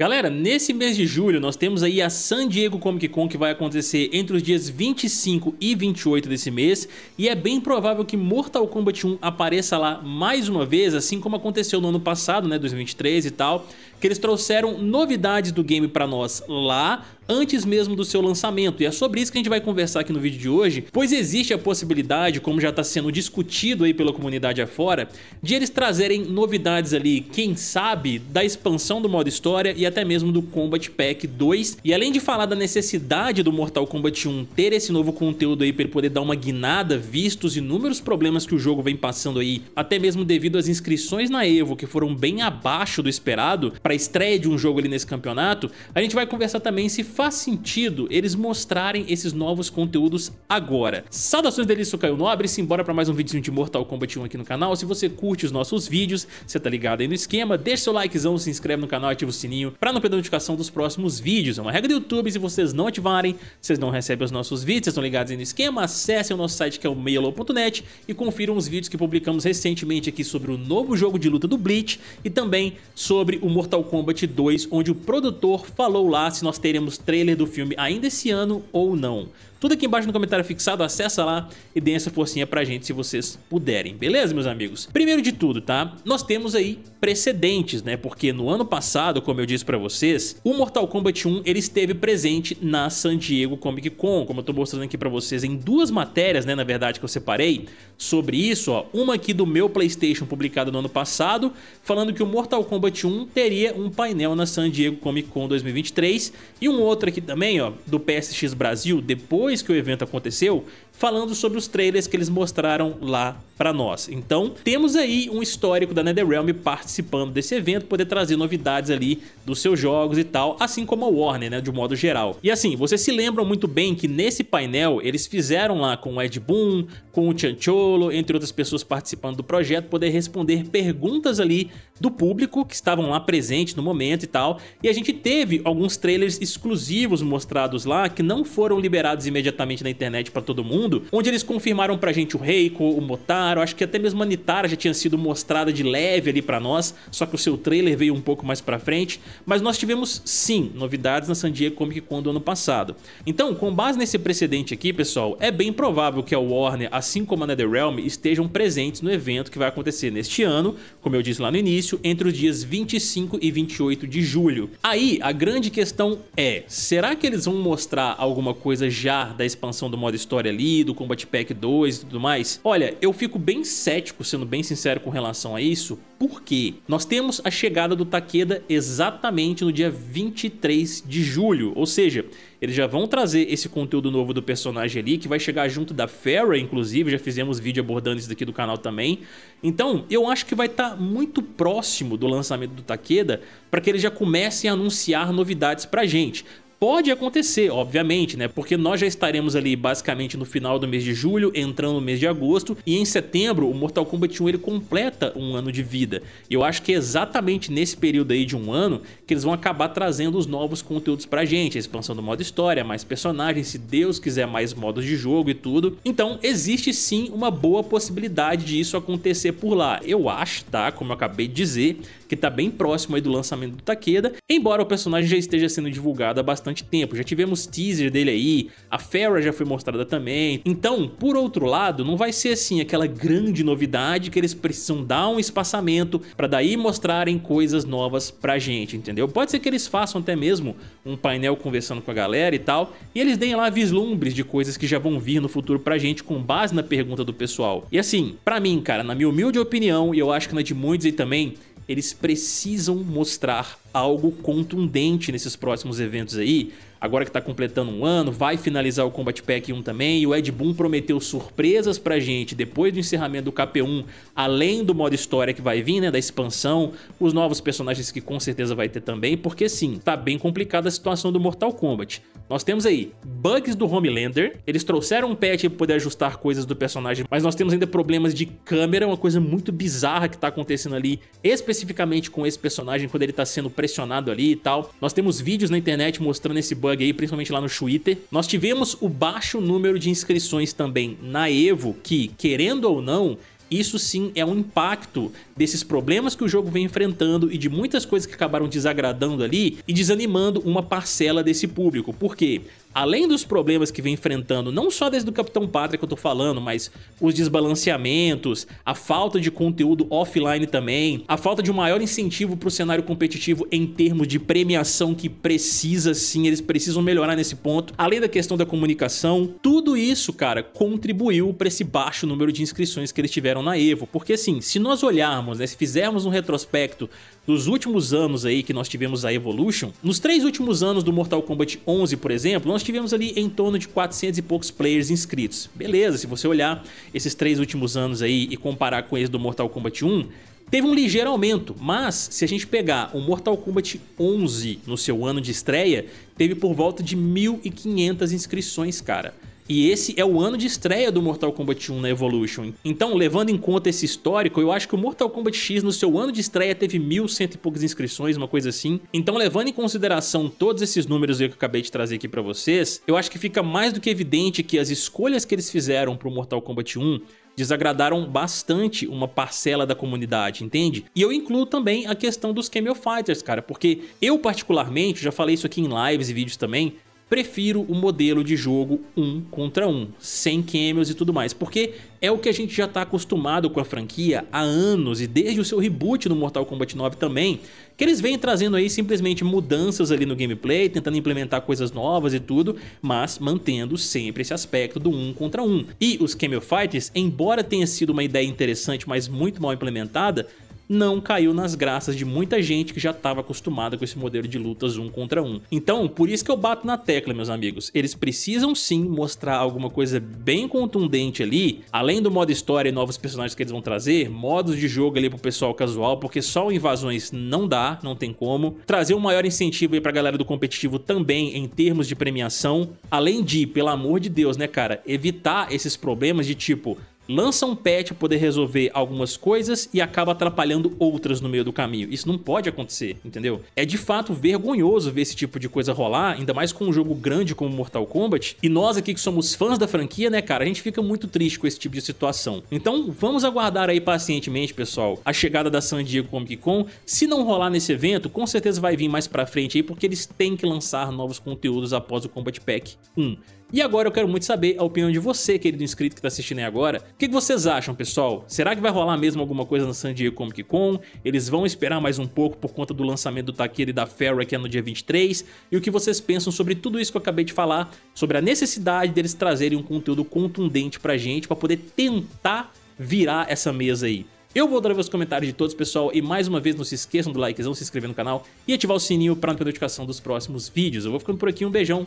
Galera, nesse mês de julho nós temos aí a San Diego Comic Con que vai acontecer entre os dias 25 e 28 desse mês e é bem provável que Mortal Kombat 1 apareça lá mais uma vez, assim como aconteceu no ano passado, né, 2023 e tal que eles trouxeram novidades do game para nós lá antes mesmo do seu lançamento. E é sobre isso que a gente vai conversar aqui no vídeo de hoje, pois existe a possibilidade, como já está sendo discutido aí pela comunidade afora, de eles trazerem novidades ali, quem sabe, da expansão do modo história e até mesmo do Combat Pack 2. E além de falar da necessidade do Mortal Kombat 1 ter esse novo conteúdo aí para ele poder dar uma guinada, vistos inúmeros problemas que o jogo vem passando aí, até mesmo devido às inscrições na EVO, que foram bem abaixo do esperado, para a estreia de um jogo ali nesse campeonato, a gente vai conversar também se faz sentido eles mostrarem esses novos conteúdos agora. Saudações delícia, eu Caio Nobre, simbora para mais um vídeo de Mortal Kombat 1 aqui no canal. Se você curte os nossos vídeos, você tá ligado aí no esquema, deixa seu likezão, se inscreve no canal, ativa o sininho para não perder a notificação dos próximos vídeos. É uma regra do YouTube, se vocês não ativarem, vocês não recebem os nossos vídeos, vocês estão ligados aí no esquema, acessem o nosso site que é o meialo.net e confiram os vídeos que publicamos recentemente aqui sobre o novo jogo de luta do Bleach e também sobre o Mortal Mortal Kombat 2, onde o produtor falou lá se nós teremos trailer do filme ainda esse ano ou não. Tudo aqui embaixo no comentário fixado, acessa lá e dê essa forcinha pra gente se vocês puderem, beleza, meus amigos? Primeiro de tudo, tá? Nós temos aí precedentes, né? Porque no ano passado, como eu disse pra vocês, o Mortal Kombat 1 ele esteve presente na San Diego Comic Con, como eu tô mostrando aqui pra vocês em duas matérias, né, na verdade, que eu separei sobre isso, ó. Uma aqui do meu Playstation publicada no ano passado, falando que o Mortal Kombat 1 teria um painel na San Diego Comic Con 2023 e um outro aqui também, ó, do PSX Brasil, depois depois que o evento aconteceu, falando sobre os trailers que eles mostraram lá para nós. Então, temos aí um histórico da NetherRealm participando desse evento, poder trazer novidades ali dos seus jogos e tal, assim como a Warner, né, de um modo geral. E assim, vocês se lembram muito bem que nesse painel eles fizeram lá com o Ed Boon, com o Chancholo, entre outras pessoas participando do projeto, poder responder perguntas ali do público que estavam lá presente no momento e tal. E a gente teve alguns trailers exclusivos mostrados lá que não foram liberados imediatamente na internet para todo mundo, mundo, onde eles confirmaram pra gente o Reiko, o Motaro, acho que até mesmo a Nitara já tinha sido mostrada de leve ali pra nós, só que o seu trailer veio um pouco mais pra frente, mas nós tivemos sim novidades na San Diego Comic Con do ano passado. Então, com base nesse precedente aqui, pessoal, é bem provável que a Warner, assim como a NetherRealm, estejam presentes no evento que vai acontecer neste ano, como eu disse lá no início, entre os dias 25 e 28 de julho. Aí, a grande questão é, será que eles vão mostrar alguma coisa já da expansão do modo história ali, do Combat Pack 2 e tudo mais. Olha, eu fico bem cético, sendo bem sincero com relação a isso, porque nós temos a chegada do Takeda exatamente no dia 23 de julho, ou seja, eles já vão trazer esse conteúdo novo do personagem ali, que vai chegar junto da Fera, inclusive, já fizemos vídeo abordando isso daqui do canal também. Então, eu acho que vai estar tá muito próximo do lançamento do Takeda, para que eles já comecem a anunciar novidades pra gente. Pode acontecer, obviamente, né? Porque nós já estaremos ali basicamente no final do mês de julho, entrando no mês de agosto, e em setembro o Mortal Kombat 1 ele completa um ano de vida. E eu acho que é exatamente nesse período aí de um ano que eles vão acabar trazendo os novos conteúdos pra gente, a expansão do modo história, mais personagens, se Deus quiser mais modos de jogo e tudo. Então existe sim uma boa possibilidade de isso acontecer por lá. Eu acho, tá? Como eu acabei de dizer, que tá bem próximo aí do lançamento do Takeda, embora o personagem já esteja sendo divulgado há bastante bastante tempo. Já tivemos teaser dele aí, a Fera já foi mostrada também. Então, por outro lado, não vai ser assim aquela grande novidade que eles precisam dar um espaçamento para daí mostrarem coisas novas pra gente, entendeu? Pode ser que eles façam até mesmo um painel conversando com a galera e tal, e eles deem lá vislumbres de coisas que já vão vir no futuro pra gente com base na pergunta do pessoal. E assim, pra mim, cara, na minha humilde opinião, e eu acho que na de muitos aí também, eles precisam mostrar algo contundente nesses próximos eventos aí. Agora que está completando um ano, vai finalizar o Combat Pack 1 também. E o Ed Boon prometeu surpresas pra gente depois do encerramento do KP1, além do modo história que vai vir, né? Da expansão, os novos personagens que com certeza vai ter também, porque sim, está bem complicada a situação do Mortal Kombat. Nós temos aí bugs do Homelander, eles trouxeram um patch para poder ajustar coisas do personagem, mas nós temos ainda problemas de câmera, uma coisa muito bizarra que está acontecendo ali, especificamente com esse personagem quando ele está sendo pressionado pressionado ali e tal. Nós temos vídeos na internet mostrando esse bug aí, principalmente lá no Twitter. Nós tivemos o baixo número de inscrições também na EVO, que, querendo ou não, isso sim é um impacto desses problemas que o jogo vem enfrentando e de muitas coisas que acabaram desagradando ali e desanimando uma parcela desse público. Por quê? além dos problemas que vem enfrentando, não só desde o Capitão Pátria que eu tô falando, mas os desbalanceamentos, a falta de conteúdo offline também, a falta de um maior incentivo pro cenário competitivo em termos de premiação que precisa sim, eles precisam melhorar nesse ponto, além da questão da comunicação, tudo isso, cara, contribuiu para esse baixo número de inscrições que eles tiveram na EVO, porque assim, se nós olharmos, né, se fizermos um retrospecto dos últimos anos aí que nós tivemos a Evolution, nos três últimos anos do Mortal Kombat 11, por exemplo, nós tivemos ali em torno de 400 e poucos players inscritos. Beleza, se você olhar esses três últimos anos aí e comparar com esse do Mortal Kombat 1, teve um ligeiro aumento, mas se a gente pegar o Mortal Kombat 11 no seu ano de estreia, teve por volta de 1.500 inscrições, cara. E esse é o ano de estreia do Mortal Kombat 1 na Evolution. Então, levando em conta esse histórico, eu acho que o Mortal Kombat X no seu ano de estreia teve mil cento e poucas inscrições, uma coisa assim. Então, levando em consideração todos esses números que eu acabei de trazer aqui pra vocês, eu acho que fica mais do que evidente que as escolhas que eles fizeram pro Mortal Kombat 1 desagradaram bastante uma parcela da comunidade, entende? E eu incluo também a questão dos Camel Fighters, cara, porque eu particularmente, já falei isso aqui em lives e vídeos também, prefiro o modelo de jogo um contra um, sem cameos e tudo mais, porque é o que a gente já está acostumado com a franquia há anos e desde o seu reboot no Mortal Kombat 9 também, que eles vêm trazendo aí simplesmente mudanças ali no gameplay, tentando implementar coisas novas e tudo, mas mantendo sempre esse aspecto do um contra um. E os cameo fights, embora tenha sido uma ideia interessante, mas muito mal implementada, não caiu nas graças de muita gente que já estava acostumada com esse modelo de lutas um contra um. Então, por isso que eu bato na tecla, meus amigos. Eles precisam sim mostrar alguma coisa bem contundente ali, além do modo história e novos personagens que eles vão trazer, modos de jogo ali pro pessoal casual, porque só invasões não dá, não tem como. Trazer um maior incentivo aí pra galera do competitivo também em termos de premiação, além de, pelo amor de Deus, né, cara, evitar esses problemas de tipo, lança um patch para poder resolver algumas coisas e acaba atrapalhando outras no meio do caminho. Isso não pode acontecer, entendeu? É de fato vergonhoso ver esse tipo de coisa rolar, ainda mais com um jogo grande como Mortal Kombat. E nós aqui que somos fãs da franquia, né, cara, a gente fica muito triste com esse tipo de situação. Então vamos aguardar aí pacientemente, pessoal, a chegada da San Diego Comic Con. Se não rolar nesse evento, com certeza vai vir mais pra frente aí, porque eles têm que lançar novos conteúdos após o Combat Pack 1. E agora eu quero muito saber a opinião de você, querido inscrito que está assistindo aí agora. O que, vocês acham, pessoal? Será que vai rolar mesmo alguma coisa na San Diego Comic Con? Eles vão esperar mais um pouco por conta do lançamento do Taquiri e da Ferra, que é no dia 23? E o que vocês pensam sobre tudo isso que eu acabei de falar? Sobre a necessidade deles trazerem um conteúdo contundente pra gente, para poder tentar virar essa mesa aí. Eu vou adorar ver os comentários de todos, pessoal, e mais uma vez não se esqueçam do likezão, se inscrever no canal e ativar o sininho para não perder notificação dos próximos vídeos. Eu vou ficando por aqui, um beijão